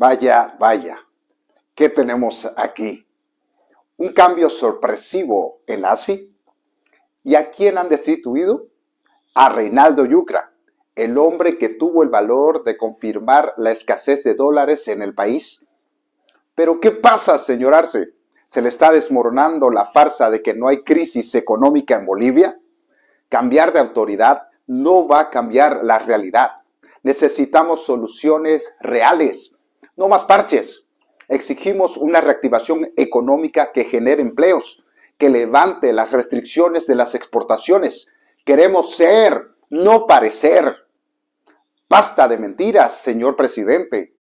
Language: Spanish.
Vaya, vaya, ¿qué tenemos aquí? Un cambio sorpresivo en la ASFI. ¿Y a quién han destituido? A Reinaldo Yucra, el hombre que tuvo el valor de confirmar la escasez de dólares en el país. Pero ¿qué pasa, señor Arce? ¿Se le está desmoronando la farsa de que no hay crisis económica en Bolivia? Cambiar de autoridad no va a cambiar la realidad. Necesitamos soluciones reales no más parches. Exigimos una reactivación económica que genere empleos, que levante las restricciones de las exportaciones. Queremos ser, no parecer. Basta de mentiras, señor presidente.